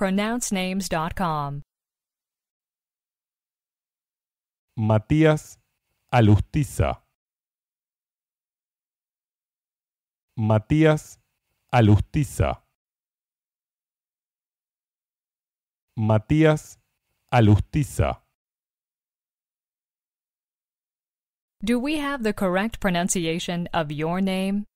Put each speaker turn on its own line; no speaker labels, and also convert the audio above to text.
pronouncenames.com.
Matías Alustiza. Matías Alustiza. Matías Alustiza.
Do we have the correct pronunciation of your name?